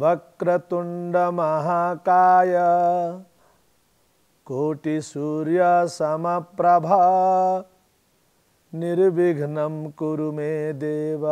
वक्रतुण्डमहाकाय कोटिसूर्यसमप्रभा निर्विघ्नं कुरु मे देव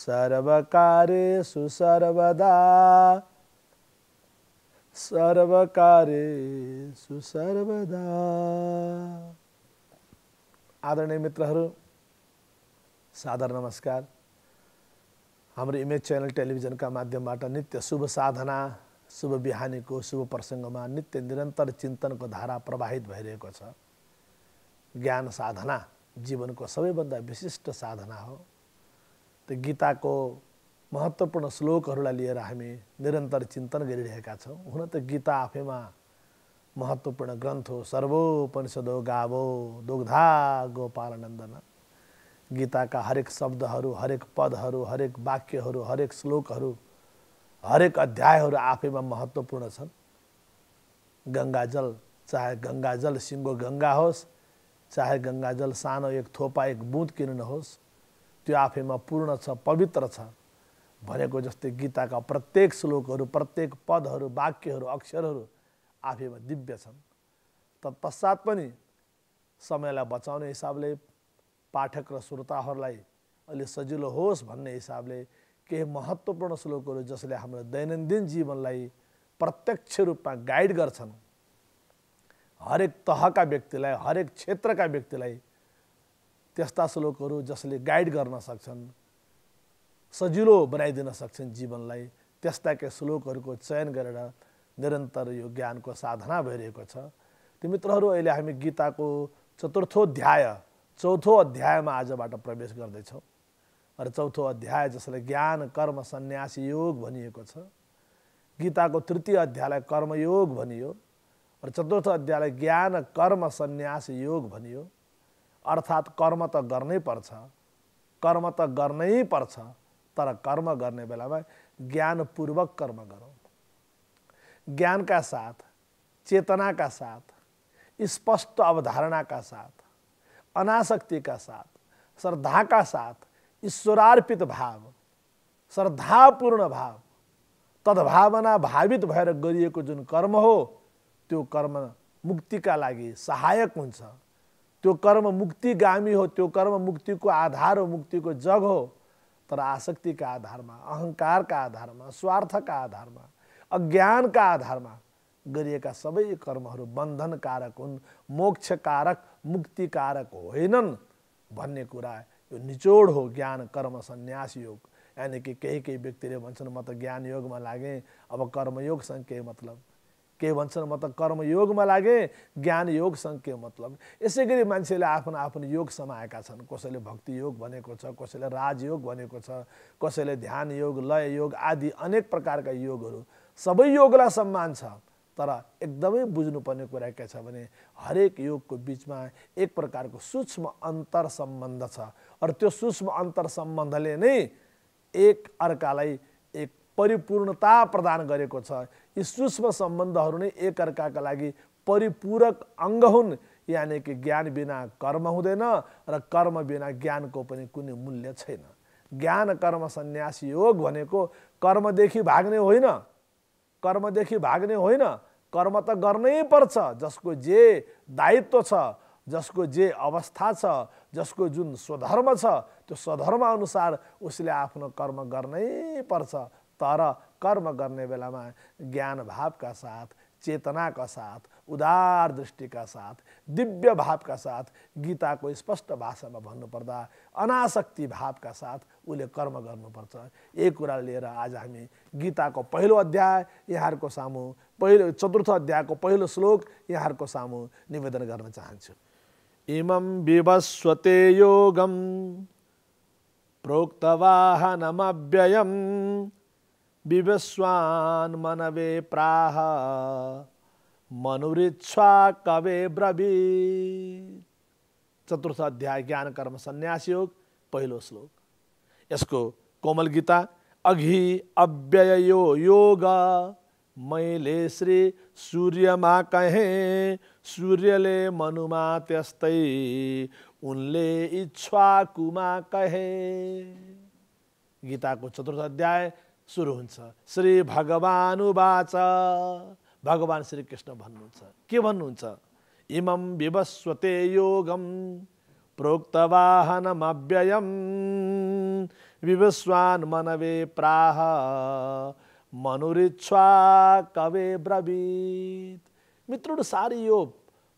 सर्वकारेषु सर्वदा सर्वकारेषु सर्वदा आदरणीय मित्रहरू सादर नमस्कार हाम्रो इमेज च्यानल टेलिभिजनका माध्यमबाट नित्य शुभ साधना शुभ बिहानीको शुभ प्रसङ्गमा नित्य निरन्तर चिन्तनको धारा प्रवाहित भइरहेको छ ज्ञान साधना जीवनको सबैभन्दा विशिष्ट साधना हो त्यो गीताको महत्त्वपूर्ण श्लोकहरूलाई लिएर हामी निरन्तर चिन्तन गरिरहेका छौँ हुन त गीता आफैमा महत्त्वपूर्ण ग्रन्थ हो सर्वोपनिषदो गावो दुग्धा गोपालनन्दन गीताका हरेक शब्दहरू हरेक पदहरू हरेक वाक्यहरू हरेक श्लोकहरू हरेक अध्यायहरू आफैमा महत्त्वपूर्ण छन् गङ्गाजल चाहे गङ्गाजल सिङ्गो गङ्गा होस् चाहे गङ्गाजल सानो एक थोपा एक बुँद किन नहोस् त्यो आफैमा पूर्ण छ पवित्र छ भनेको जस्तै गीताका प्रत्येक श्लोकहरू प्रत्येक पदहरू वाक्यहरू अक्षरहरू आफैमा दिव्य छन् तत्पश्चात् पनि समयलाई बचाउने हिसाबले पाठक र श्रोताहरूलाई अलि सजिलो होस् भन्ने हिसाबले केही महत्त्वपूर्ण श्लोकहरू जसले हाम्रो दैनन्दिन जीवनलाई प्रत्यक्ष रूपमा गाइड गर्छन् हरेक तहका व्यक्तिलाई हरेक क्षेत्रका व्यक्तिलाई त्यस्ता श्लोकहरू जसले गाइड गर्न सक्छन् सजिलो बनाइदिन सक्छन् जीवनलाई त्यस्ता के श्लोकहरूको चयन गरेर निरन्तर यो ज्ञानको साधना भइरहेको छ ती मित्रहरू अहिले हामी गीताको चतुर्थोध्याय चौथो अध्यायमा आजबाट प्रवेश गर्दैछौँ र चौथो अध्याय जसलाई ज्ञान कर्म सन्यास योग भनिएको छ गीताको तृतीय अध्यायलाई कर्मयोग भनियो र चतुर्थ अध्यायलाई ज्ञान कर्म सन्यास योग भनियो अर्थात् कर्म त गर्नै पर्छ कर्म त गर्नै पर्छ तर कर्म गर्ने बेलामा ज्ञानपूर्वक कर्म गरौँ ज्ञानका साथ चेतनाका साथ स्पष्ट अवधारणाका साथ अनासक्तिका साथ श्रद्धाका साथ ईश्वरार्पित भाव श्रद्धापूर्ण भाव तद्भावना भावित भएर गरिएको जुन कर्म हो त्यो कर्म मुक्तिका लागि सहायक हुन्छ त्यो कर्म मुक्तिगामी हो त्यो कर्म मुक्तिको आधार हो मुक्तिको जग हो तर आसक्तिका आधारमा अहङ्कारका आधारमा स्वार्थका आधारमा अज्ञानका आधारमा गरिएका सबै कर्महरू बन्धनकारक हुन् मोक्षकारक मुक्तिकारक होइनन् भन्ने कुरा यो निचोड हो ज्ञान कर्म सन्यास योग यानि कि केही केही व्यक्तिले भन्छन् म त ज्ञान योगमा लागेँ अब कर्मयोगसँग के मतलब के भन्छन् म त कर्मयोगमा लागेँ ज्ञान योगसँग के मतलब यसै गरी मान्छेले आफ्नो आफ्नो योग समाएका छन् कसैले भक्ति योग भनेको छ कसैले राजयोग भनेको छ कसैले ध्यान योग लय योग आदि अनेक प्रकारका योगहरू सबै योगलाई सम्मान छ तर एकदमै बुझ्नुपर्ने कुरा के छ भने हरेक योगको बिचमा एक प्रकारको सूक्ष्म अन्तर सम्बन्ध छ र त्यो सूक्ष्म अन्तर सम्बन्धले नै एक अर्कालाई एक परिपूर्णता प्रदान गरेको छ यी सूक्ष्म सम्बन्धहरू नै एक अर्काका लागि परिपूरक अङ्ग हुन् यानि कि ज्ञान बिना कर्म हुँदैन र कर्म बिना ज्ञानको पनि कुनै मूल्य छैन ज्ञान कर्म सन्यास योग भनेको कर्मदेखि भाग्ने होइन कर्मदेखि भाग्ने होइन कर्म त गर्नै पर्छ जसको जे दायित्व छ जसको जे अवस्था छ जसको जुन स्वधर्म छ त्यो स्वधर्म अनुसार उसले आफ्नो कर्म गर्नै पर्छ तर कर्म गर्ने बेलामा ज्ञान भावका साथ चेतनाका साथ उदार दृष्टिका साथ दिव्य भावका साथ गीताको स्पष्ट भाषामा भन्नुपर्दा अनासक्ति भावका साथ उसले कर्म गर्नुपर्छ यही कुरा लिएर आज हामी गीताको पहिलो अध्याय यहाँहरूको सामु पहिलो चतुर्थ अध्यायको पहिलो श्लोक यहाँहरूको सामु निवेदन गर्न चाहन्छु इमं विवस्वते योगम प्रोक्तवाहनमव्ययम् विवस्वान् मनवे प्राह मनुरिच्छा कवे ब्रवी चतुर्थ अध्याय ज्ञान कर्म सन्यास योग पहिलो श्लोक यसको कोमल गीता अघि यो योग मैले श्री सूर्यमा कहे सूर्यले मनुमा त्यस्तै उनले इच्छा कुमा कहे गीताको चतुर्थ अध्याय सुरु हुन्छ श्री भगवानुवाच भगवान् श्रीकृष्ण भन्नुहुन्छ के भन्नुहुन्छ इमं विवस्वते योगं प्रोक्तवाहनमव्ययं विवस्वान् मनवे प्राह मनुरिच्छ्वा कवे ब्रवीत मित्रुड सारी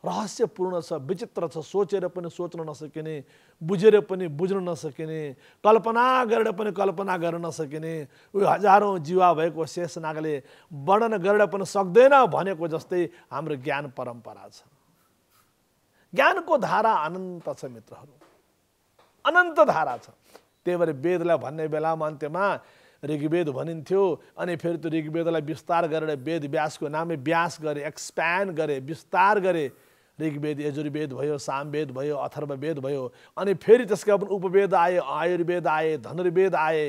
रहस्यपूर्ण छ विचित्र छ सोचेर पनि सोच्न नसकिने बुझेर पनि बुझ्न नसकिने कल्पना गरेर पनि कल्पना गर्न नसकिने उयो हजारौँ जीवा भएको शेषनागले वर्णन गरेर पनि सक्दैन भनेको जस्तै हाम्रो ज्ञान परम्परा छ ज्ञानको धारा अनन्त छ मित्रहरू अनन्त धारा छ त्यही भएर वेदलाई भन्ने बेलामा अन्त्यमा ऋग्वेद भनिन्थ्यो अनि फेरि त्यो ऋग्वेदलाई विस्तार गरेर वेद व्यासको नामै व्यास गरे एक्सप्यान्ड गरे विस्तार गरे ऋग्वेद यजुर्वेद भयो सामवेद भयो अथर्ववेद भयो अनि फेरि त्यसका पनि उपवेद आए आयुर्वेद आए धनुर्वेद आए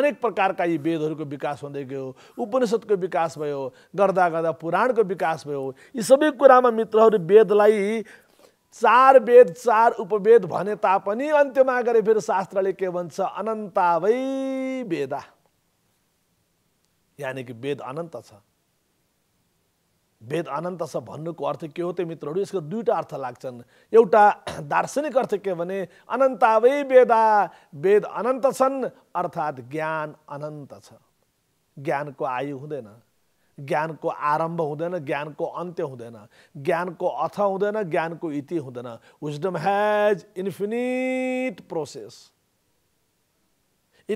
अनेक प्रकारका यी वेदहरूको विकास हुँदै गयो उपनिषद्को विकास भयो गर्दा गर्दा पुराणको विकास भयो यी सबै कुरामा मित्रहरू वेदलाई चार वेद चार उपवेद भने तापनि अन्त्यमा गरे फेरि शास्त्रले के भन्छ अनन्तावै वेदा यानि कि वेद अनन्त छ वेद अनन्त छ भन्नुको अर्थ के हो त्यो मित्रहरू यसको दुईवटा अर्थ लाग्छन् एउटा दार्शनिक अर्थ के भने अनन्तावै वेदा वेद अनन्त छन् अर्थात् ज्ञान अनन्त छ ज्ञानको आयु हुँदैन ज्ञानको आरम्भ हुँदैन ज्ञानको अन्त्य हुँदैन ज्ञानको अथ हुँदैन ज्ञानको इति हुँदैन wisdom has infinite process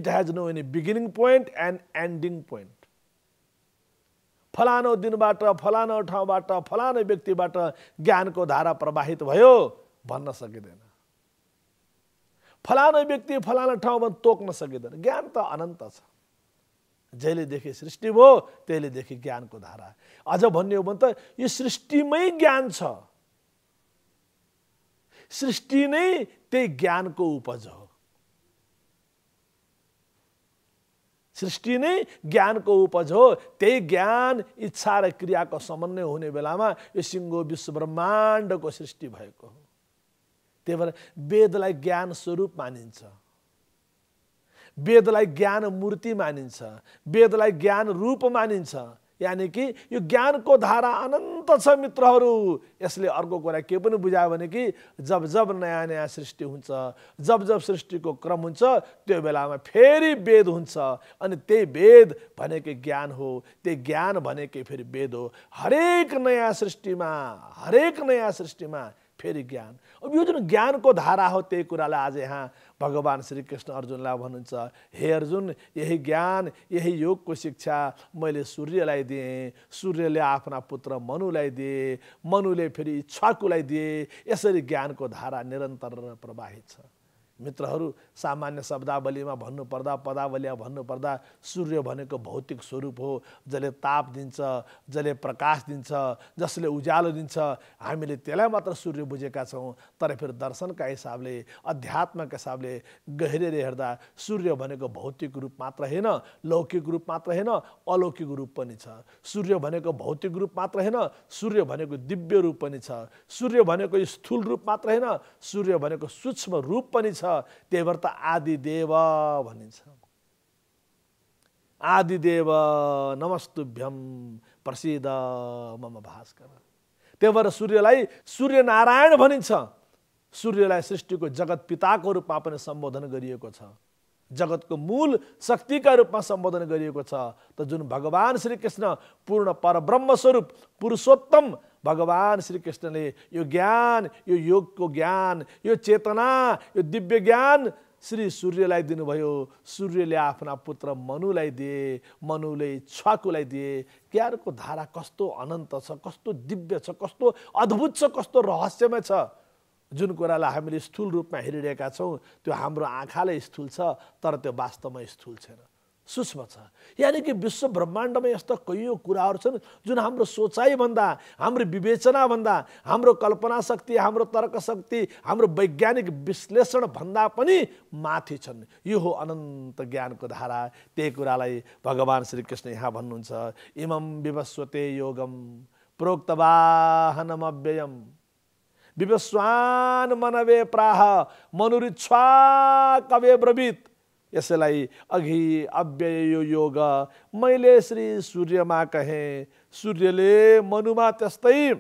it has no any beginning point and ending point फलानो दिनबाट फलानो ठाउँबाट फलानो व्यक्तिबाट ज्ञानको धारा प्रवाहित भयो भन्न सकिँदैन फलानो व्यक्ति फलानो ठाउँमा तोक्न सकिँदैन ज्ञान त अनन्त छ जहिलेदेखि सृष्टि भयो त्यहिलेदेखि ज्ञानको धारा अझ भन्ने हो भने त यो सृष्टिमै ज्ञान छ सृष्टि नै त्यही ज्ञानको उपज हो सृष्टि नै ज्ञानको उपज हो त्यही ज्ञान इच्छा र क्रियाको समन्वय हुने बेलामा यो सिङ्गो विश्व ब्रह्माण्डको सृष्टि भएको हो त्यही भएर वेदलाई ज्ञान स्वरूप मानिन्छ वेदलाई ज्ञान मूर्ति मानिन्छ वेदलाई ज्ञान रूप मानिन्छ यानि कि यो ज्ञानको धारा अनन्त छ मित्रहरू यसले अर्को कुरा के पनि बुझायो भने कि जब जब नयाँ नयाँ सृष्टि हुन्छ जब जब सृष्टिको क्रम हुन्छ त्यो बेलामा फेरि वेद हुन्छ अनि त्यही वेद भनेकै ज्ञान हो त्यही ज्ञान भनेकै फेरि वेद हो हरेक नयाँ सृष्टिमा हरेक नयाँ सृष्टिमा फेरि ज्ञान अब यो जुन ज्ञानको धारा हो त्यही कुरालाई आज यहाँ भगवान् श्रीकृष्ण अर्जुनलाई भन्नुहुन्छ हे अर्जुन यही ज्ञान यही योगको शिक्षा मैले सूर्यलाई दिएँ सूर्यले आफ्ना पुत्र मनुलाई दिए मनुले फेरि इच्छाकुलाई दिए यसरी ज्ञानको धारा निरन्तर प्रवाहित छ मित्रहरू सामान्य शब्दावलीमा भन्नुपर्दा पदावलीमा भन्नुपर्दा सूर्य भनेको भौतिक स्वरूप हो जसले ताप दिन्छ जसले प्रकाश दिन्छ जसले उज्यालो दिन्छ हामीले त्यसलाई मात्र सूर्य बुझेका छौँ तर फेरि दर्शनका हिसाबले अध्यात्मका हिसाबले गहिरेर हेर्दा सूर्य भनेको भौतिक रूप मात्र होइन लौकिक रूप मात्र होइन अलौकिक रूप पनि छ सूर्य भनेको भौतिक रूप मात्र होइन सूर्य भनेको दिव्य रूप पनि छ सूर्य भनेको स्थूल रूप मात्र होइन सूर्य भनेको सूक्ष्म रूप पनि छ त्यही भएर त आदिदेव भनिन्छ आदिदेव नमस्तुभ्यम प्रसिद मम भास्कर त्यही भएर सूर्यलाई सूर्यनारायण भनिन्छ सूर्यलाई सृष्टिको जगत पिताको रूपमा पनि सम्बोधन गरिएको छ जगतको मूल शक्तिका रूपमा सम्बोधन गरिएको छ त जुन भगवान् श्रीकृष्ण पूर्ण परब्रह्मस्वरूप पुरुषोत्तम भगवान् श्रीकृष्णले यो ज्ञान यो योगको ज्ञान यो चेतना यो दिव्य ज्ञान श्री सूर्यलाई दिनुभयो सूर्यले आफ्ना पुत्र मनुलाई दिए मनुले छुवाकुलाई दिए क्यारको धारा कस्तो अनन्त छ कस्तो दिव्य छ कस्तो अद्भुत छ कस्तो रहस्यमय छ जुन कुरालाई हामीले स्थूल रूपमा हेरिरहेका छौँ त्यो हाम्रो आँखाले स्थूल छ तर त्यो वास्तवमा स्थूल छैन सूक्ष्म छ यानि कि विश्व ब्रह्माण्डमा यस्ता कैयौँ कुराहरू छन् जुन हाम्रो सोचाइभन्दा हाम्रो विवेचनाभन्दा हाम्रो कल्पना शक्ति हाम्रो तर्क शक्ति हाम्रो वैज्ञानिक विश्लेषणभन्दा पनि माथि छन् यो हो अनन्त ज्ञानको धारा त्यही कुरालाई भगवान् श्रीकृष्ण यहाँ भन्नुहुन्छ इमम विवस्वते योगम अव्ययम् विवस्वान मनवे प्राह मनुरिच्छ्वा कवे ब्रवीत यसलाई अघि अव्यय योग मैले श्री सूर्यमा कहेँ सूर्यले मनुमा त्यस्तै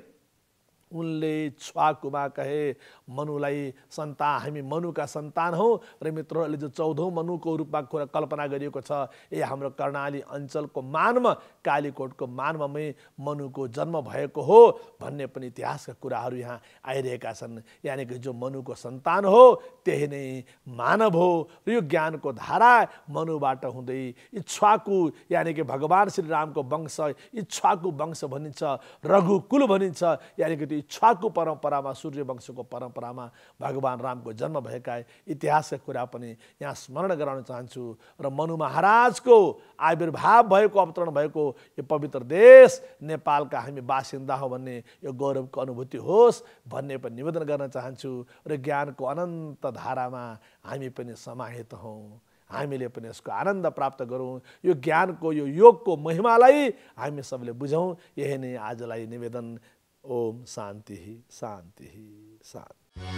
उनले छुवाकुमा कहे मनुलाई सन्ता हामी मनुका सन्तान हौँ र मित्रहरूले जो चौधौँ मनुको रूपमा कुरा कल्पना गरिएको छ ए हाम्रो कर्णाली अञ्चलको मानमा कालीकोटको मानमामै मनुको जन्म भएको हो भन्ने पनि इतिहासका कुराहरू यहाँ आइरहेका छन् यानि कि जो मनुको सन्तान हो त्यही नै मानव हो र यो ज्ञानको धारा मनुबाट हुँदै इच्छुवाकु यानि कि भगवान् श्रीरामको वंश इच्छुवाकु वंश भनिन्छ रघुकुल भनिन्छ यानि कि इच्छाको परम्परामा सूर्यवंशको परम्परामा भगवान् रामको जन्म भएका इतिहासका कुरा पनि यहाँ स्मरण गराउन चाहन्छु र मनु महाराजको आविर्भाव भएको अवतरण भएको यो पवित्र देश नेपालका हामी बासिन्दा हो भन्ने यो गौरवको अनुभूति होस् भन्ने पनि निवेदन गर्न चाहन्छु र ज्ञानको अनन्त धारामा हामी पनि समाहित हौँ हामीले पनि यसको आनन्द प्राप्त गरौँ यो ज्ञानको यो योगको महिमालाई हामी सबले बुझौँ यही नै आजलाई निवेदन ओम शांति ही शांति ही शांति